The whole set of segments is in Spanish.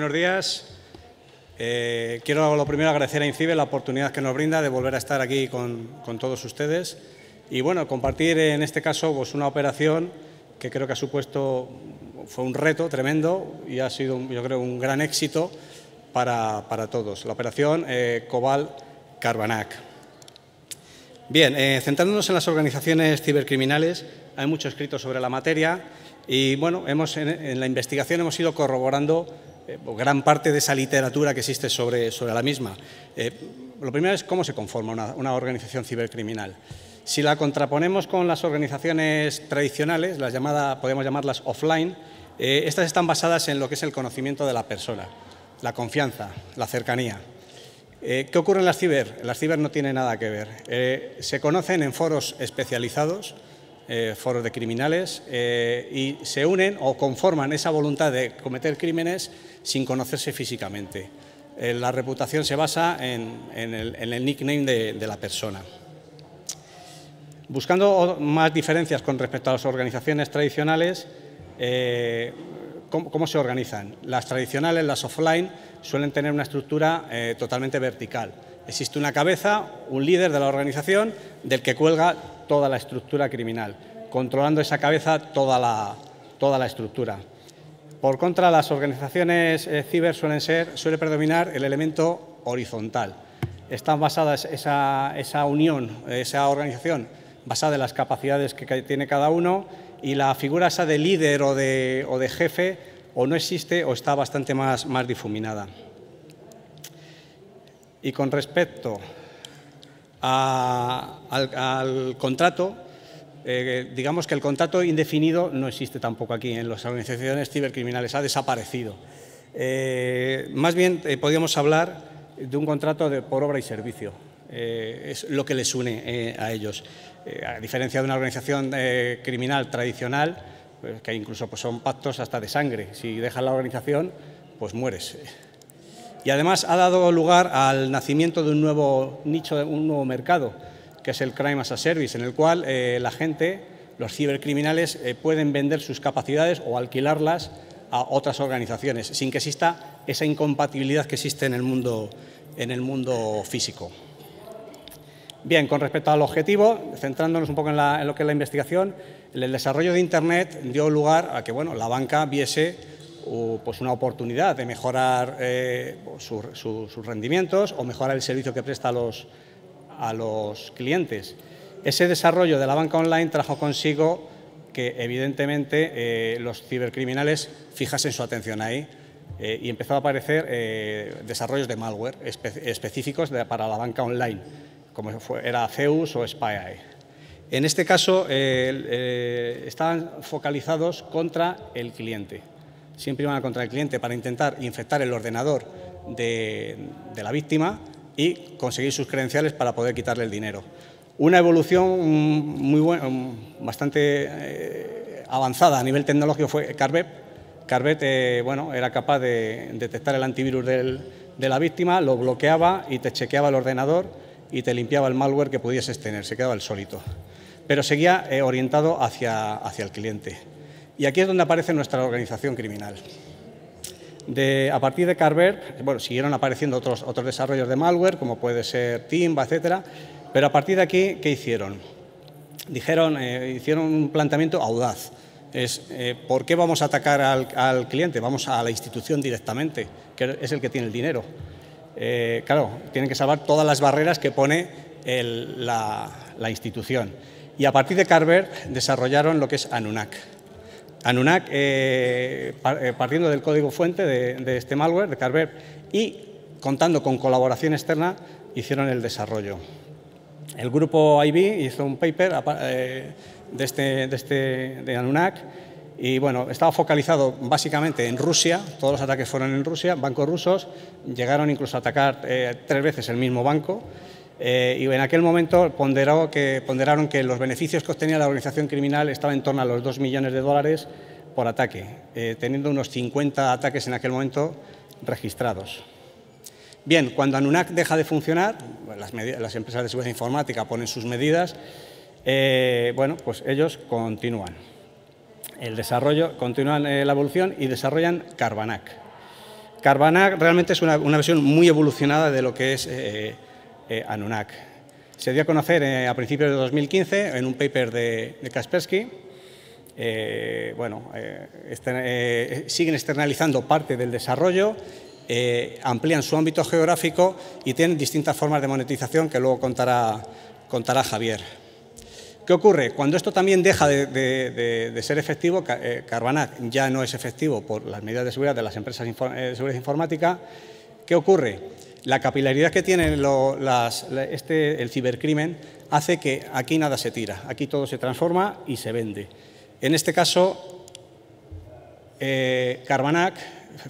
buenos días. Eh, quiero lo primero agradecer a INCIBE la oportunidad que nos brinda de volver a estar aquí con, todos ustedes y bueno, compartir en este caso pues, una operación que creo que ha supuesto, fue un reto tremendo y ha sido yo creo un gran éxito para, todos, la operación eh, cobalt Cobal Carbanac. Bien, eh, centrándonos en las organizaciones cibercriminales, hay mucho escrito sobre la materia y bueno, hemos, en la investigación hemos ido corroborando eh, gran parte de esa literatura que existe sobre, sobre la misma. Eh, lo primero es cómo se conforma una, organización cibercriminal. Si la contraponemos con las organizaciones tradicionales, las llamadas, podemos llamarlas offline, eh, estas están basadas en lo que es el conocimiento de la persona, la confianza, la cercanía. ¿Qué ocurre en las ciber? Las ciber no tienen nada que ver. se conocen en foros especializados, eh, foros de criminales, eh, y se unen o conforman esa voluntad de cometer crímenes sin conocerse físicamente. Eh, la reputación se basa en, el, nickname de, la persona. Buscando más diferencias con respecto a las organizaciones tradicionales, ¿cómo, se organizan? Las tradicionales, las offline, suelen tener una estructura totalmente vertical. Existe una cabeza, un líder de la organización, del que cuelga toda la estructura criminal, controlando esa cabeza toda la, estructura. Por contra, las organizaciones eh, ciber suelen ser, suele predominar el elemento horizontal. Están basadas esa, unión, esa organización, basada en las capacidades que tiene cada uno y la figura esa de líder o de, o de jefe o no existe o está bastante más, más difuminada. Y con respecto al, contrato. Eh, digamos que el contrato indefinido no existe tampoco aquí en las organizaciones cibercriminales, ha desaparecido. Eh, más bien eh, podríamos hablar de un contrato de, por obra y servicio. es lo que les une a ellos. a diferencia de una organización criminal tradicional, pues, que incluso pues, son pactos hasta de sangre. Si dejas la organización, pues mueres y además ha dado lugar al nacimiento de un nuevo nicho, de un nuevo mercado, que es el Crime as a Service, en el cual eh, la gente, los cibercriminales, eh, pueden vender sus capacidades o alquilarlas a otras organizaciones, sin que exista esa incompatibilidad que existe en el mundo, en el mundo físico. Bien, con respecto al objetivo, centrándonos un poco en, lo que es la investigación, el desarrollo de Internet dio lugar a que bueno, la banca viese pues, una oportunidad de mejorar eh, sus rendimientos o mejorar el servicio que presta a los, clientes. Ese desarrollo de la banca online trajo consigo que evidentemente eh, los cibercriminales fijasen su atención ahí eh, y empezó a aparecer desarrollos de malware específicos para la banca online, como era Zeus o SpyEye. En este caso, estaban focalizados contra el cliente siempre iban a contra el cliente para intentar infectar el ordenador de, la víctima y conseguir sus credenciales para poder quitarle el dinero. Una evolución muy bastante eh, avanzada a nivel tecnológico fue Carvet. Carvet eh, bueno, era capaz de detectar el antivirus de la víctima, lo bloqueaba y te chequeaba el ordenador y te limpiaba el malware que pudieses tener, se quedaba el solito. Pero seguía eh, orientado hacia el cliente. Y aquí es donde aparece nuestra organización criminal. De, a partir de Carver, bueno, siguieron apareciendo otros, otros desarrollos de malware, como puede ser Timba, etcétera, pero a partir de aquí, ¿qué hicieron? Dijeron, eh, hicieron un planteamiento audaz. Es, eh, ¿por qué vamos a atacar al, cliente? Vamos a la institución directamente, que es el que tiene el dinero. Eh, claro, tienen que salvar todas las barreras que pone la, institución. Y a partir de Carver desarrollaron lo que es Anunnak. Anunnak, eh, eh, partiendo del código fuente de, este malware, de Carver, y contando con colaboración externa, hicieron el desarrollo. El grupo IB hizo un paper eh, de, este, de, este, y bueno, estaba focalizado básicamente en Rusia, todos los ataques fueron en Rusia, bancos rusos, llegaron incluso a atacar tres veces el mismo banco eh, y en aquel momento ponderaron que los beneficios que obtenía la organización criminal estaban en torno a los 2 millones de dólares por ataque, eh, teniendo unos 50 ataques en aquel momento registrados. Bien, cuando Anunac deja de funcionar, las, empresas de seguridad informática ponen sus medidas, eh, bueno, pues ellos continúan. El desarrollo, continúan la evolución y desarrollan Carbanac. Carbanac realmente es una versión muy evolucionada de lo que es eh, Se dio a conocer eh, a principios de 2015 en un paper de, Kaspersky. Eh, bueno, eh, siguen externalizando parte del desarrollo, amplían su ámbito geográfico y tienen distintas formas de monetización que luego contará, Javier. ¿Qué ocurre? Cuando esto también deja de, ser efectivo, Carbonat ya no es efectivo por las medidas de seguridad de las empresas de seguridad informática, ¿qué ocurre? la capilaridad que tiene este, el cibercrimen hace que aquí nada se tira, aquí todo se transforma y se vende. En este caso, eh,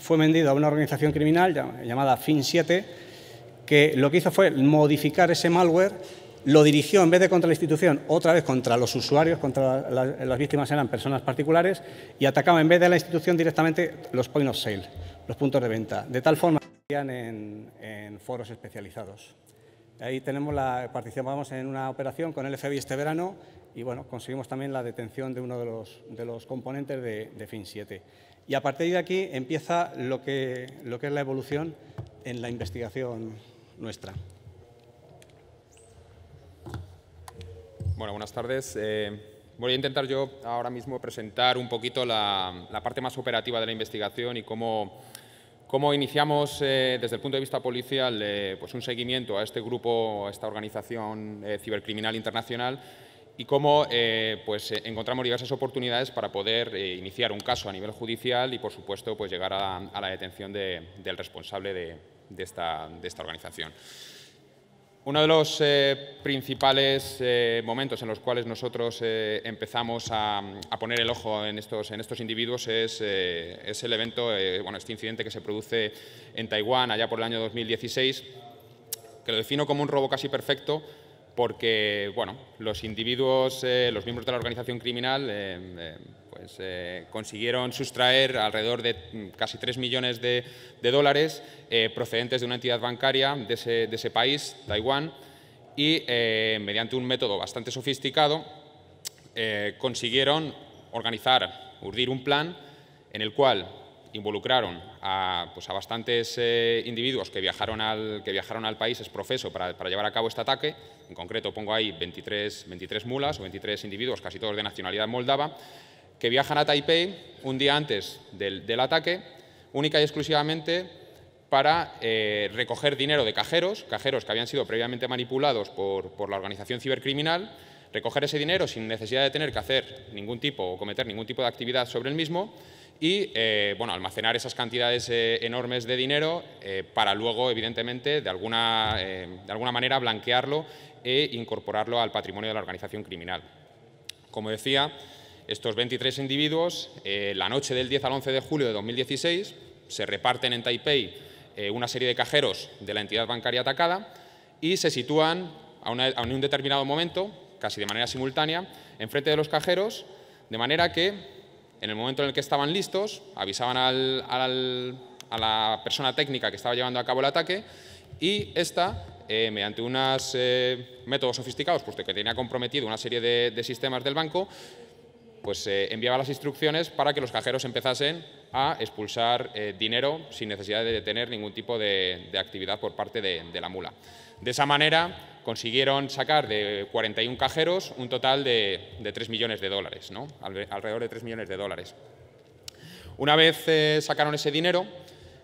fue vendido a una organización criminal llamada Fin7, que lo que hizo fue modificar ese malware, lo dirigió en vez de contra la institución, otra vez contra los usuarios, contra las víctimas eran personas particulares, y atacaba en vez de la institución directamente los point of sale, los puntos de venta. De tal forma en, foros especializados. Ahí tenemos la, participamos en una operación con el FBI este verano y bueno, conseguimos también la detención de uno de los, de los componentes de, FIN7. Y a partir de aquí empieza lo que, lo que es la evolución en la investigación nuestra. Bueno, buenas tardes. Eh, voy a intentar yo ahora mismo presentar un poquito la, la, parte más operativa de la investigación y cómo ¿Cómo iniciamos eh, desde el punto de vista policial eh, pues un seguimiento a este grupo, a esta organización eh, cibercriminal internacional? Y cómo pues, encontramos diversas oportunidades para poder iniciar un caso a nivel judicial y, por supuesto, pues, llegar a, la detención del responsable de esta organización. Uno de los eh, principales eh, momentos en los cuales nosotros eh, empezamos a, poner el ojo en estos, individuos es, es el evento, bueno, este incidente que se produce en Taiwán allá por el año 2016, que lo defino como un robo casi perfecto, porque bueno, los individuos, eh, los miembros de la organización criminal, eh, eh, pues, consiguieron sustraer alrededor de mm, casi 3 millones de, dólares procedentes de una entidad bancaria de ese, de ese país, Taiwán, y mediante un método bastante sofisticado consiguieron organizar, urdir un plan en el cual involucraron a, pues, bastantes eh, individuos que viajaron al, que viajaron al país exprofeso para, para llevar a cabo este ataque. En concreto pongo ahí 23, 23 mulas o 23 individuos, casi todos de nacionalidad moldava, que viajan a Taipei un día antes del, ataque, única y exclusivamente para eh, recoger dinero de cajeros, cajeros que habían sido previamente manipulados por, por la organización cibercriminal, recoger ese dinero sin necesidad de tener que hacer ningún tipo o cometer ningún tipo de actividad sobre el mismo y eh, bueno, almacenar esas cantidades eh, enormes de dinero eh, para luego, evidentemente, de alguna, alguna manera blanquearlo e incorporarlo al patrimonio de la organización criminal. Como decía, estos 23 individuos, la noche del 10 al 11 de julio de 2016, se reparten en Taipei una serie de cajeros de la entidad bancaria atacada y se sitúan en un determinado momento, casi de manera simultánea, enfrente de los cajeros, de manera que en el momento en el que estaban listos, avisaban a la persona técnica que estaba llevando a cabo el ataque y esta, eh, mediante unos eh, métodos sofisticados, puesto que tenía comprometido una serie de, sistemas del banco, pues eh, enviaba las instrucciones para que los cajeros empezasen a expulsar dinero sin necesidad de detener ningún tipo de, actividad por parte de, de la mula. De esa manera, consiguieron sacar de 41 cajeros un total de, 3 millones de dólares, alrededor de 3 millones de dólares. Una vez eh, sacaron ese dinero,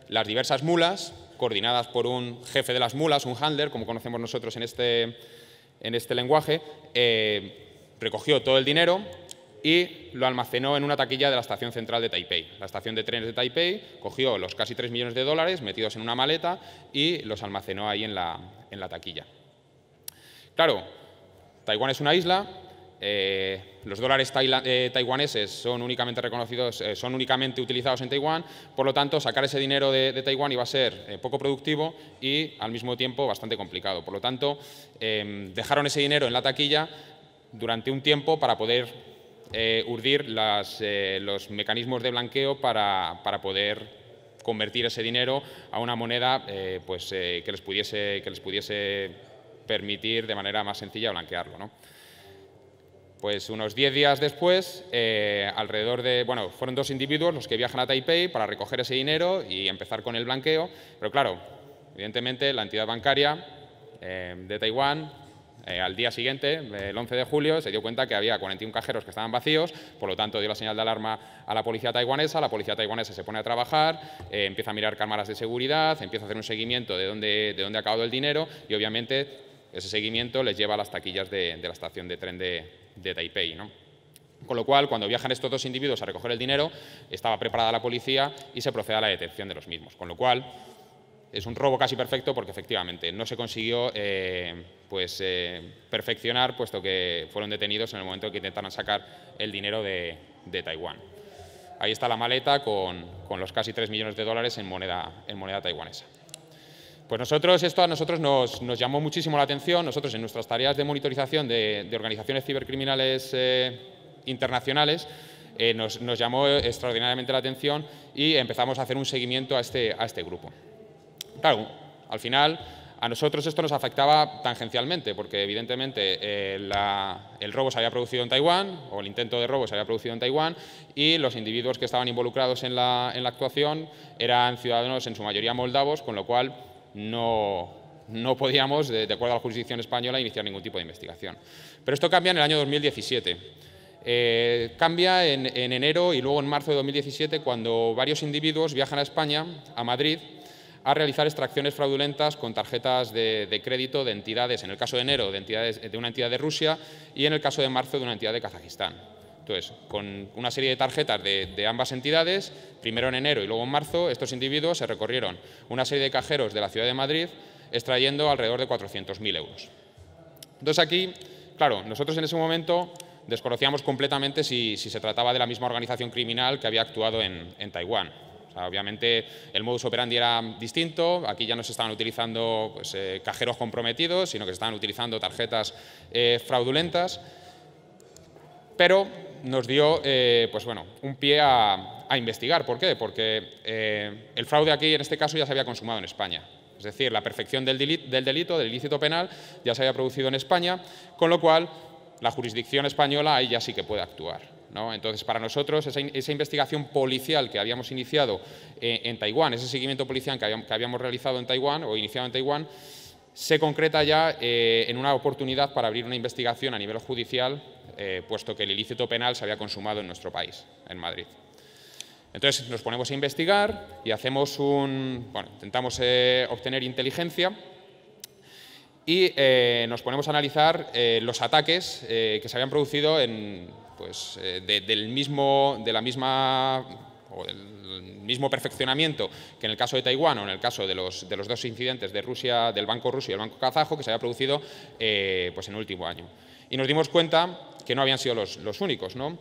las diversas mulas, coordinadas por un jefe de las mulas, un handler, como conocemos nosotros en este, en este lenguaje, eh, recogió todo el dinero y lo almacenó en una taquilla de la estación central de Taipei. La estación de trenes de Taipei cogió los casi 3 millones de dólares metidos en una maleta y los almacenó ahí en la taquilla. Claro, Taiwán es una isla, eh, los dólares eh, taiwaneses son únicamente reconocidos, eh, son únicamente utilizados en Taiwán, por lo tanto sacar ese dinero de, Taiwán iba a ser poco productivo y al mismo tiempo bastante complicado. Por lo tanto, em, dejaron ese dinero en la taquilla durante un tiempo para poder urdir los mecanismos de blanqueo para, poder convertir ese dinero a una moneda pues, que les pudiese, que les pudiese permitir de manera más sencilla blanquearlo. ¿no? Pues unos 10 días después, eh, alrededor de, bueno, fueron dos individuos los que viajan a Taipei para recoger ese dinero y empezar con el blanqueo, pero claro, evidentemente la entidad bancaria eh, de Taiwán eh, al día siguiente, el 11 de julio, se dio cuenta que había 41 cajeros que estaban vacíos, por lo tanto dio la señal de alarma a la policía taiwanesa, la policía taiwanesa se pone a trabajar, empieza a mirar cámaras de seguridad, empieza a hacer un seguimiento de dónde, de dónde ha acabado el dinero y obviamente ese seguimiento les lleva a las taquillas de, la estación de tren de, Taipei. ¿no? Con lo cual, cuando viajan estos dos individuos a recoger el dinero, estaba preparada la policía y se procede a la detención de los mismos. Con lo cual, es un robo casi perfecto porque efectivamente no se consiguió eh, pues, eh, perfeccionar, puesto que fueron detenidos en el momento que intentaron sacar el dinero de, Taiwán. Ahí está la maleta con, los casi 3 millones de dólares en moneda, en moneda taiwanesa. Pues nosotros, esto a nosotros nos, llamó muchísimo la atención. Nosotros en nuestras tareas de monitorización de, organizaciones cibercriminales eh, internacionales eh, nos, llamó extraordinariamente la atención y empezamos a hacer un seguimiento a este, a este grupo. Claro, al final a nosotros esto nos afectaba tangencialmente, porque evidentemente eh, el robo se había producido en Taiwán, o el intento de robo se había producido en Taiwán, y los individuos que estaban involucrados en la, en la actuación eran ciudadanos en su mayoría moldavos, con lo cual no, no podíamos, de, acuerdo a la jurisdicción española, iniciar ningún tipo de investigación. Pero esto cambia en el año 2017. Eh, cambia en, enero y luego en marzo de 2017 cuando varios individuos viajan a España, a Madrid, a realizar extracciones fraudulentas con tarjetas de, de, crédito de entidades, en el caso de enero, de, entidades, de una entidad de Rusia y en el caso de marzo de una entidad de Kazajistán. Entonces, con una serie de tarjetas de, ambas entidades, primero en enero y luego en marzo, estos individuos se recorrieron una serie de cajeros de la ciudad de Madrid extrayendo alrededor de 400.000 euros. Entonces aquí, claro, nosotros en ese momento desconocíamos completamente si, se trataba de la misma organización criminal que había actuado en, Taiwán obviamente el modus operandi era distinto, aquí ya no se estaban utilizando pues, eh, cajeros comprometidos, sino que se estaban utilizando tarjetas eh, fraudulentas, pero nos dio eh, pues bueno, un pie a, investigar. ¿Por qué? Porque eh, el fraude aquí, en este caso, ya se había consumado en España. Es decir, la perfección del delito, del ilícito penal, ya se había producido en España, con lo cual la jurisdicción española ahí ya sí que puede actuar. ¿no? Entonces, para nosotros, esa, investigación policial que habíamos iniciado eh, en Taiwán, ese seguimiento policial que habíamos, realizado en Taiwán o iniciado en Taiwán, se concreta ya en una oportunidad para abrir una investigación a nivel judicial eh, puesto que el ilícito penal se había consumado en nuestro país, en Madrid. Entonces nos ponemos a investigar y hacemos un, bueno, intentamos eh, obtener inteligencia y eh, nos ponemos a analizar los ataques que se habían producido en, pues, del mismo, de la misma o del mismo perfeccionamiento que en el caso de Taiwán o en el caso de los, dos incidentes de Rusia, del Banco Ruso y el Banco Kazajo que se había producido pues en el último año. Y nos dimos cuenta que no habían sido los, únicos. ¿no?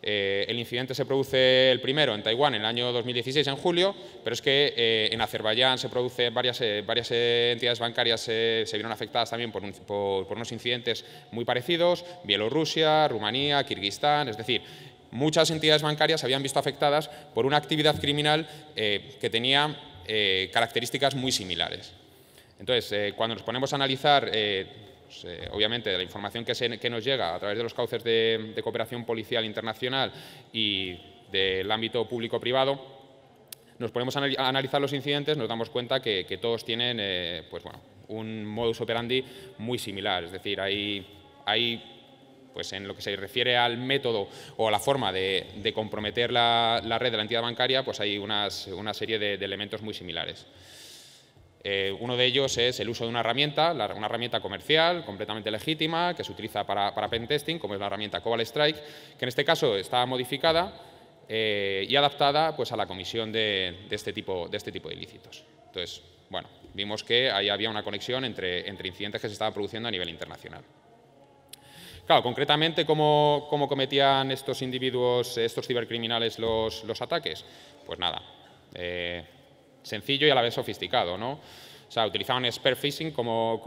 Eh, el incidente se produce el primero en Taiwán en el año 2016, en julio, pero es que eh, en Azerbaiyán se producen varias, eh, varias entidades bancarias se vieron afectadas también por, unos incidentes muy parecidos, Bielorrusia, Rumanía, Kirguistán, es decir, muchas entidades bancarias se habían visto afectadas por una actividad criminal que tenía características muy similares. Entonces, cuando nos ponemos a analizar pues, eh, obviamente, de la información que, nos llega a través de los cauces de, cooperación policial internacional y del ámbito público-privado, nos ponemos a analizar los incidentes, nos damos cuenta que, todos tienen eh, pues bueno, un modus operandi muy similar. Es decir, hay, hay pues en lo que se refiere al método o a la forma de, comprometer la, red de la entidad bancaria, pues hay una serie de elementos muy similares. Eh, uno de ellos es el uso de una herramienta, una herramienta comercial completamente legítima que se utiliza para, pen pentesting, como es la herramienta Cobalt Strike, que en este caso está modificada eh, y adaptada pues, a la comisión este de, este tipo, de ilícitos. Entonces, bueno, vimos que ahí había una conexión entre, incidentes que se estaban produciendo a nivel internacional. Claro, concretamente, ¿cómo, cometían estos individuos, estos cibercriminales, los, ataques? Pues nada, eh, sencillo y a la vez sofisticado. ¿no? O sea, utilizaban spear phishing como,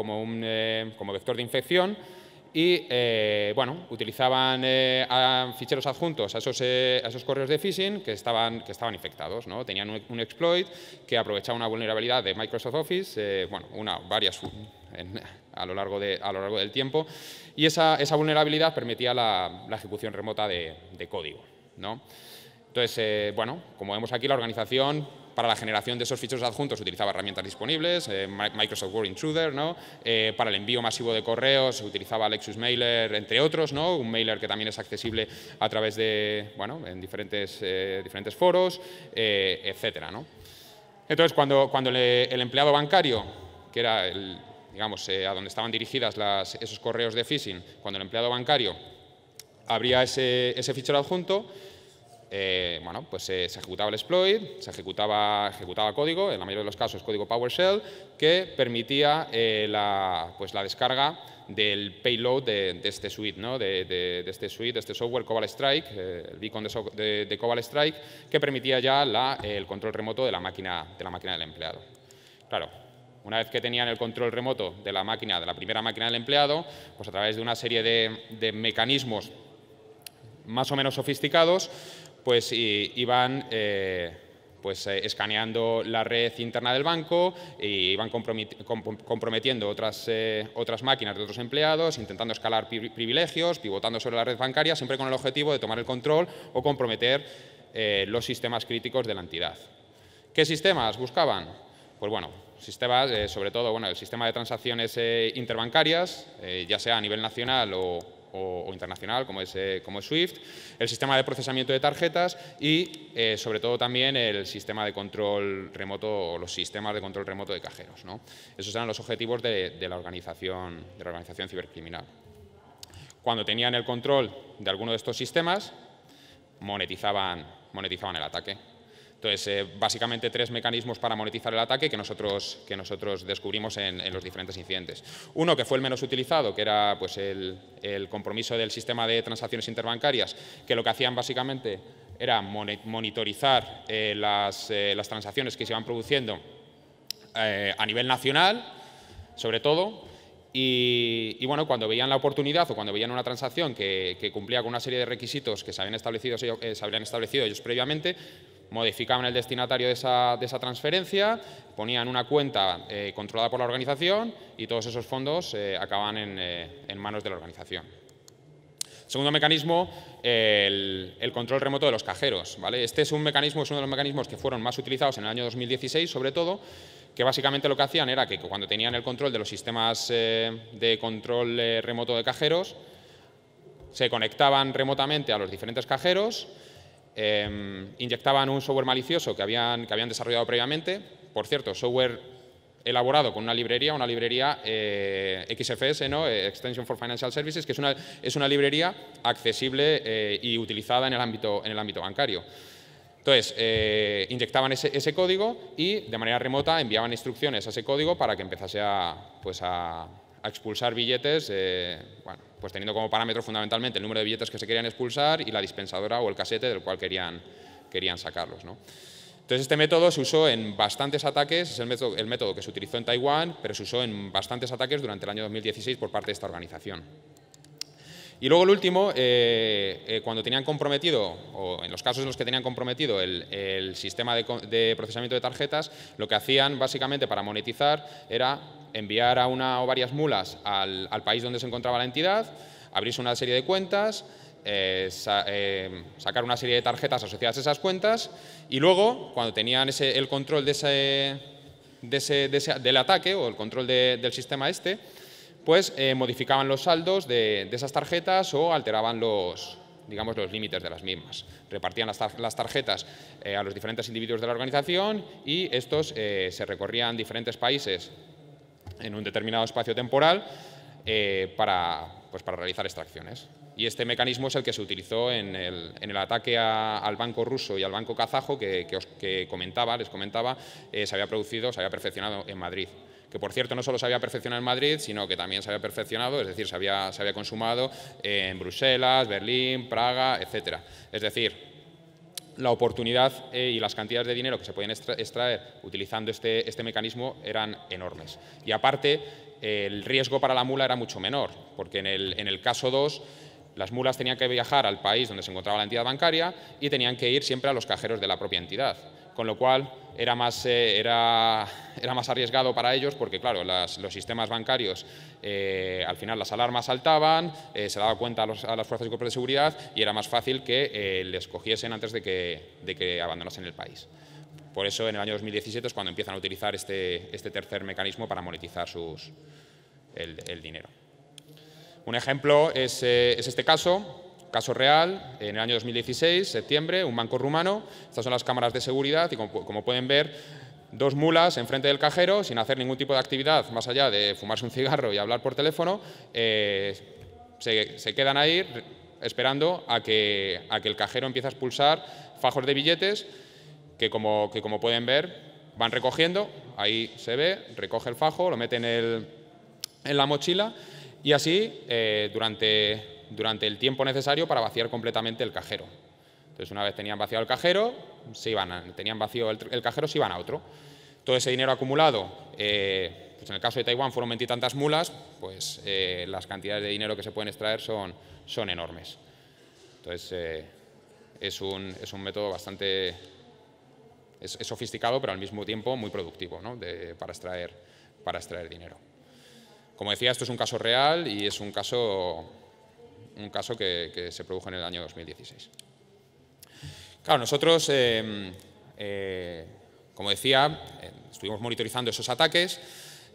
eh, como, vector de infección y eh, bueno, utilizaban eh, ficheros adjuntos a esos, esos, correos de phishing que estaban, que estaban infectados. ¿no? Tenían un, exploit que aprovechaba una vulnerabilidad de Microsoft Office, bueno, una, varias a, lo largo de, a lo largo del tiempo, y esa, vulnerabilidad permitía la, ejecución remota de, código. ¿no? Entonces, bueno, como vemos aquí, la organización para la generación de esos ficheros adjuntos utilizaba herramientas disponibles, eh, Microsoft Word Intruder, ¿no? Eh, para el envío masivo de correos utilizaba Lexus Mailer, entre otros, ¿no? un mailer que también es accesible a través de, bueno, en diferentes, eh, diferentes foros, etcétera. ¿no? Entonces, cuando, cuando el empleado bancario, que era el, digamos, a donde estaban dirigidas esos correos de phishing, cuando el empleado bancario abría ese, ese fichero adjunto, eh, bueno, pues eh, se ejecutaba el exploit, se ejecutaba, ejecutaba código, en la mayoría de los casos código PowerShell, que permitía eh, la, pues, la descarga del payload de, este suite, ¿no? de, de, este suite, de este software Cobalt Strike, el beacon de, Cobalt Strike, que permitía ya la, el control remoto de la, máquina, de la máquina del empleado. Claro, una vez que tenían el control remoto de la máquina, de la primera máquina del empleado, pues a través de una serie de, de mecanismos más o menos sofisticados, pues iban eh, pues, eh, escaneando la red interna del banco y comprometiendo otras, eh, otras máquinas de otros empleados, intentando escalar privilegios, pivotando sobre la red bancaria, siempre con el objetivo de tomar el control o comprometer los sistemas críticos de la entidad. ¿Qué sistemas buscaban? Pues bueno, sistemas, sobre todo bueno, el sistema de transacciones interbancarias, ya sea a nivel nacional o, o, internacional, como es, eh, como Swift, el sistema de procesamiento de tarjetas y, eh, sobre todo, también el sistema de control remoto o los sistemas de control remoto de cajeros. Esos eran los objetivos de, la organización, de organización cibercriminal. Cuando tenían el control de alguno de estos sistemas, monetizaban, monetizaban el ataque. Entonces, eh, básicamente tres mecanismos para monetizar el ataque que nosotros, que nosotros descubrimos en, los diferentes incidentes. Uno que fue el menos utilizado, que era pues, el, compromiso del sistema de transacciones interbancarias, que lo que hacían básicamente era monitorizar eh, eh, las, transacciones que se iban produciendo a nivel nacional, sobre todo, y, bueno, cuando veían la oportunidad o cuando veían una transacción que, cumplía con una serie de requisitos que se habían establecido ellos previamente, modificaban el destinatario de esa, transferencia, ponían una cuenta eh, controlada por la organización y todos esos fondos eh, acaban eh, en, manos de la organización. Segundo mecanismo, el, control remoto de los cajeros. Este es un mecanismo, es uno de los mecanismos que fueron más utilizados en el año 2016, sobre todo, que básicamente lo que hacían era que cuando tenían el control de los sistemas de control remoto de cajeros, se conectaban remotamente a los diferentes cajeros, Em, inyectaban un software malicioso que habían, que habían desarrollado previamente, por cierto, software elaborado con una librería, una librería eh, XFS, ¿no? Eh, Extension for Financial Services, que es una, es una librería accesible eh, y utilizada en el ámbito, en el ámbito bancario. Entonces, inyectaban ese, ese, código y de manera remota enviaban instrucciones a ese código para que empezase a, pues a, a expulsar billetes, eh, pues teniendo como parámetro fundamentalmente el número de billetes que se querían expulsar y la dispensadora o el casete del cual querían, querían sacarlos. ¿no? Entonces este método se usó en bastantes ataques, es el método, el método que se utilizó en Taiwán, pero se usó en bastantes ataques durante el año 2016 por parte de esta organización. Y luego el último, eh, eh, cuando tenían comprometido, o en los casos en los que tenían comprometido el, sistema de, procesamiento de tarjetas, lo que hacían básicamente para monetizar era enviar a una o varias mulas al, país donde se encontraba la entidad, abrirse una serie de cuentas, eh, sacar una serie de tarjetas asociadas a esas cuentas y luego, cuando tenían el control del ataque o el control del sistema este, pues eh, modificaban los saldos de, esas tarjetas o alteraban los límites de las mismas. Repartían las, tarjetas eh, a los diferentes individuos de la organización y estos eh, se recorrían diferentes países en un determinado espacio temporal pues, para, realizar extracciones. Y este mecanismo es el que se utilizó en el, ataque al banco ruso y al banco kazajo que, os, comentaba, les comentaba, se había producido, se había perfeccionado en Madrid que por cierto no solo se había perfeccionado en Madrid, sino que también se había perfeccionado, es decir, se había, consumado en Bruselas, Berlín, Praga, etc. Es decir, la oportunidad eh, y las cantidades de dinero que se podían extraer utilizando este, este, mecanismo eran enormes. Y aparte, el riesgo para la mula era mucho menor, porque en el, en el caso 2 las mulas tenían que viajar al país donde se encontraba la entidad bancaria y tenían que ir siempre a los cajeros de la propia entidad. Con lo cual, era más, eh, era, más arriesgado para ellos porque, claro, los sistemas bancarios, eh, al final las alarmas saltaban, eh, se daba cuenta a, las fuerzas y cuerpos de seguridad y era más fácil que les cogiesen antes de que, abandonasen el país. Por eso, en el año 2017 es cuando empiezan a utilizar este, este, tercer mecanismo para monetizar sus, el, dinero. Un ejemplo es, es este caso, Caso real, en el año 2016, septiembre, un banco rumano. Estas son las cámaras de seguridad y como, pueden ver, dos mulas enfrente del cajero sin hacer ningún tipo de actividad más allá de fumarse un cigarro y hablar por teléfono. Eh, se, se, quedan ahí esperando a que, que el cajero empiece a expulsar fajos de billetes que como, que como pueden ver van recogiendo, ahí se ve, recoge el fajo, lo mete en, la mochila y así eh, durante durante el tiempo necesario para vaciar completamente el cajero. Entonces, una vez tenían vaciado el cajero, se iban a, tenían vacío el, cajero, se iban a otro. Todo ese dinero acumulado, eh, pues en el caso de Taiwán fueron veintitantas mulas, pues eh, las cantidades de dinero que se pueden extraer son, son enormes. Entonces, eh, es, un, es, un, método bastante sofisticado, pero al mismo tiempo muy productivo para, extraer, para extraer dinero. Como decía, esto es un caso real y es un caso un caso que, se produjo en el año 2016. Claro, nosotros, eh, eh, como decía, eh, estuvimos monitorizando esos ataques,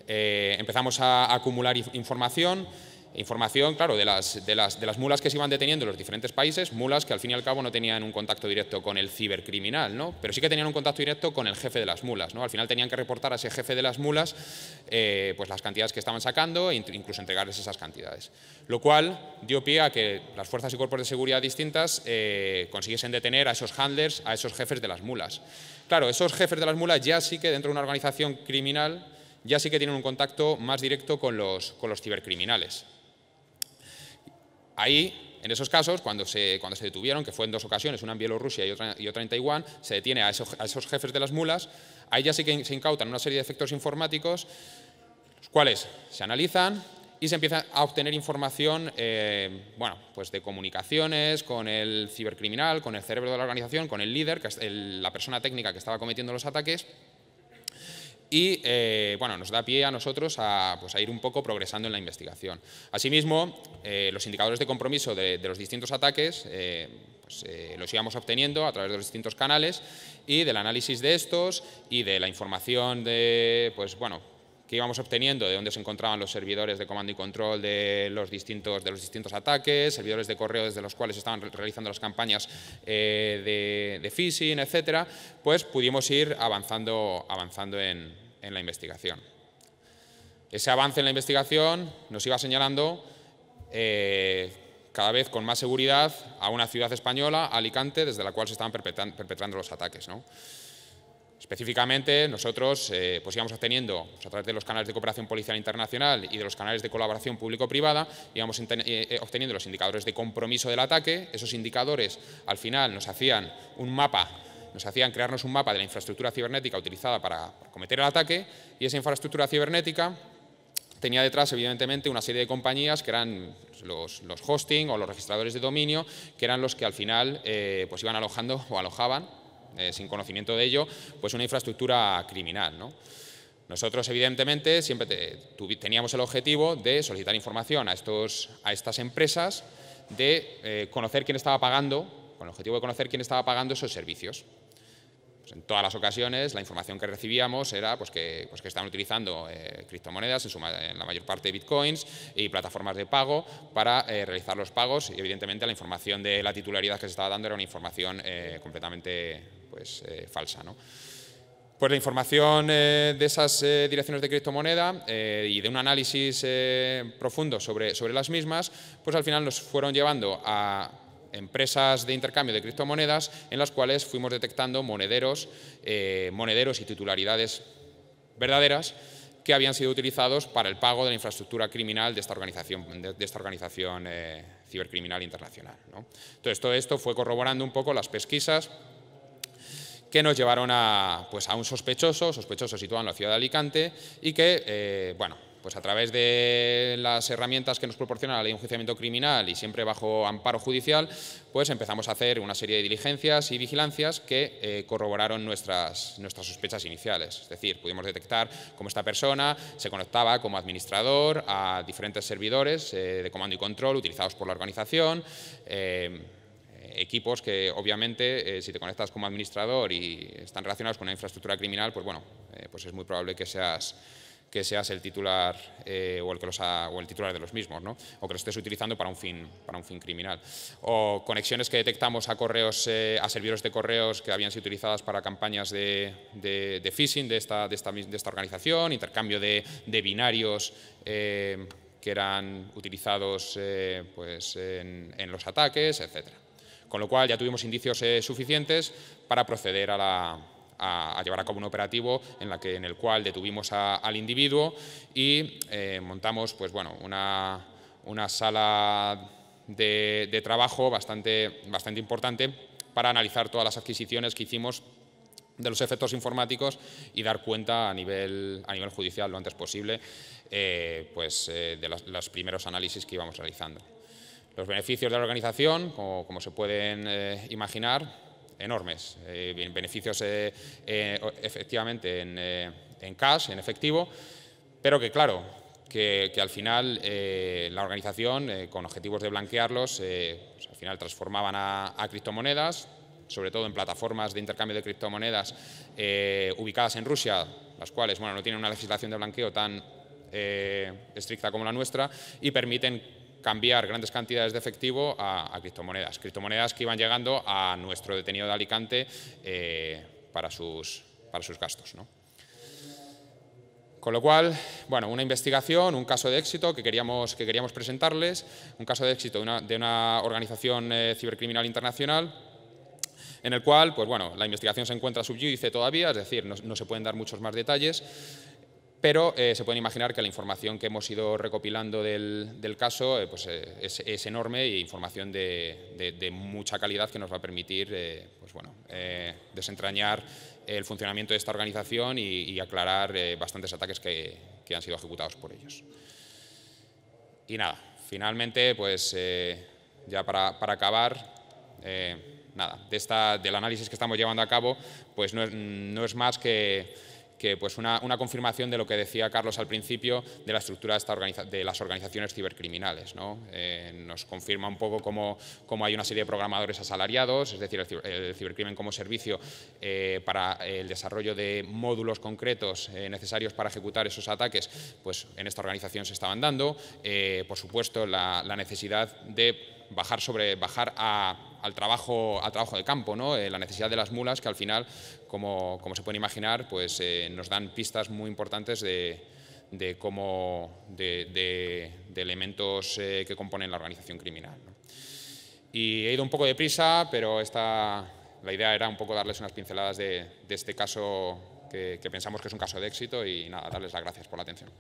empezamos a acumular información información, claro, de las, las, mulas que se iban deteniendo en los diferentes países, mulas que al fin y al cabo no tenían un contacto directo con el cibercriminal, ¿no? pero sí que tenían un contacto directo con el jefe de las mulas. ¿no? Al final tenían que reportar a ese jefe de las mulas eh, pues las cantidades que estaban sacando e incluso entregarles esas cantidades. Lo cual dio pie a que las fuerzas y cuerpos de seguridad distintas eh, consiguiesen detener a esos handlers, a esos jefes de las mulas. Claro, esos jefes de las mulas ya sí que dentro de una organización criminal ya sí que tienen un contacto más directo con los cibercriminales. Ahí, en esos casos, cuando se, detuvieron, que fue en dos ocasiones, una en Bielorrusia y otra, en Taiwán, se detiene a esos, jefes de las mulas, ahí ya sí que se incautan una serie de efectos informáticos, los cuales se analizan, y se empieza a obtener información eh, bueno, pues de comunicaciones con el cibercriminal, con el cerebro de la organización, con el líder, que la persona técnica que estaba cometiendo los ataques, y eh, bueno, nos da pie a nosotros a, pues, a, ir un poco progresando en la investigación. Asimismo, eh, los indicadores de compromiso de, los distintos ataques eh, pues, los íbamos obteniendo a través de los distintos canales y del análisis de estos y de la información de, pues bueno, que íbamos obteniendo de dónde se encontraban los servidores de comando y control de los distintos, de los distintos ataques, servidores de correo desde los cuales estaban realizando las campañas eh, de, phishing, etc., pues pudimos ir avanzando, avanzando en, la investigación. Ese avance en la investigación nos iba señalando eh, cada vez con más seguridad a una ciudad española, Alicante, desde la cual se estaban perpetrando los ataques. ¿no? Específicamente, nosotros eh, pues íbamos obteniendo, a través de los canales de cooperación policial internacional y de los canales de colaboración público-privada, íbamos eh, eh, obteniendo los indicadores de compromiso del ataque. Esos indicadores, al final, nos hacían un mapa, nos hacían crearnos un mapa de la infraestructura cibernética utilizada para, cometer el ataque y esa infraestructura cibernética tenía detrás, evidentemente, una serie de compañías que eran los, los hosting o los registradores de dominio, que eran los que al final pues iban alojando o alojaban eh, sin conocimiento de ello, pues una infraestructura criminal. ¿no? Nosotros, evidentemente, siempre teníamos el objetivo de solicitar información a, estos, a estas empresas, de eh, conocer quién estaba pagando, con el objetivo de conocer quién estaba pagando esos servicios. Pues en todas las ocasiones, la información que recibíamos era pues, que, pues, que estaban utilizando eh, criptomonedas, en, la mayor parte bitcoins, y plataformas de pago para realizar los pagos. Y, evidentemente, la información de la titularidad que se estaba dando era una información completamente pues, eh, falsa. ¿no? Pues la información eh, de esas eh, direcciones de criptomoneda y de un análisis profundo sobre, sobre las mismas, pues al final nos fueron llevando a empresas de intercambio de criptomonedas en las cuales fuimos detectando monederos, monederos y titularidades verdaderas que habían sido utilizados para el pago de la infraestructura criminal de esta organización, de, esta organización cibercriminal internacional. Entonces todo esto fue corroborando un poco las pesquisas que nos llevaron a, pues, a un sospechoso, sospechoso situado en la ciudad de Alicante, y que, eh, bueno, pues a través de las herramientas que nos proporciona la ley de enjuiciamiento criminal y siempre bajo amparo judicial, pues empezamos a hacer una serie de diligencias y vigilancias que eh, corroboraron nuestras, nuestras sospechas iniciales. Es decir, pudimos detectar cómo esta persona se conectaba como administrador a diferentes servidores eh, de comando y control utilizados por la organización equipos que obviamente eh, si te conectas como administrador y están relacionados con una infraestructura criminal, pues bueno, eh, pues es muy probable que seas el titular eh, o, el titular de los mismos, ¿no? o que los estés utilizando para un fin, criminal. O conexiones que detectamos a correos, a servidores de correos que habían sido utilizadas para campañas de, phishing de esta, de esta, organización, intercambio de, binarios. que eran utilizados pues, en, en los ataques, etcétera. Con lo cual ya tuvimos indicios eh, suficientes para proceder a, llevar a cabo un operativo en, la que, en el cual detuvimos al individuo y eh, montamos pues una, sala de, trabajo bastante, importante para analizar todas las adquisiciones que hicimos de los efectos informáticos y dar cuenta a nivel, judicial lo antes posible eh, pues, de los primeros análisis que íbamos realizando. Los beneficios de la organización, como, se pueden eh, imaginar, enormes. Eh, beneficios eh, efectivamente en, en, cash, en efectivo, pero que claro, que, al final la organización, con objetivos de blanquearlos, pues, al final transformaban a, criptomonedas, sobre todo en plataformas de intercambio de criptomonedas ubicadas en Rusia, las cuales bueno, no tienen una legislación de blanqueo tan estricta como la nuestra y permiten cambiar grandes cantidades de efectivo a, criptomonedas. Criptomonedas que iban llegando a nuestro detenido de Alicante eh, para, sus, para sus gastos. ¿no? Con lo cual, bueno, una investigación, un caso de éxito que queríamos, que queríamos presentarles, un caso de éxito de una, de una organización eh, cibercriminal internacional en el cual, pues bueno, la investigación se encuentra subyúdice todavía, es decir, no se pueden dar muchos más detalles, pero eh, se pueden imaginar que la información que hemos ido recopilando del, caso eh, pues, eh, es, enorme y información de, mucha calidad que nos va a permitir pues, bueno, desentrañar el funcionamiento de esta organización y, aclarar bastantes ataques que, han sido ejecutados por ellos. Y nada, finalmente, pues ya para, acabar, nada, de esta, del análisis que estamos llevando a cabo, pues no es más que que pues una, confirmación de lo que decía Carlos al principio de la estructura de, de las organizaciones cibercriminales. Eh, nos confirma un poco cómo, hay una serie de programadores asalariados, es decir, el, cibercrimen como servicio eh, para el desarrollo de módulos concretos eh, necesarios para ejecutar esos ataques, pues en esta organización se estaban dando. por supuesto, la, la necesidad de bajar, sobre, bajar a al, trabajo, al trabajo de campo, ¿no? Eh, la necesidad de las mulas que al final, como, como se pueden imaginar, pues, eh, nos dan pistas muy importantes de, de, cómo, de, elementos eh, que componen la organización criminal. Y he ido un poco deprisa, pero esta, la idea era un poco darles unas pinceladas de, este caso que, que pensamos que es un caso de éxito y nada, darles las gracias por la atención.